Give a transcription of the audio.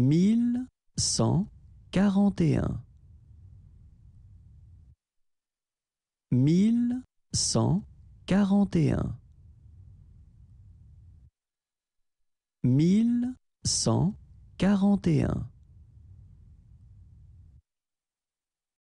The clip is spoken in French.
mille cent quarante et un mille cent quarante et un mille cent quarante et un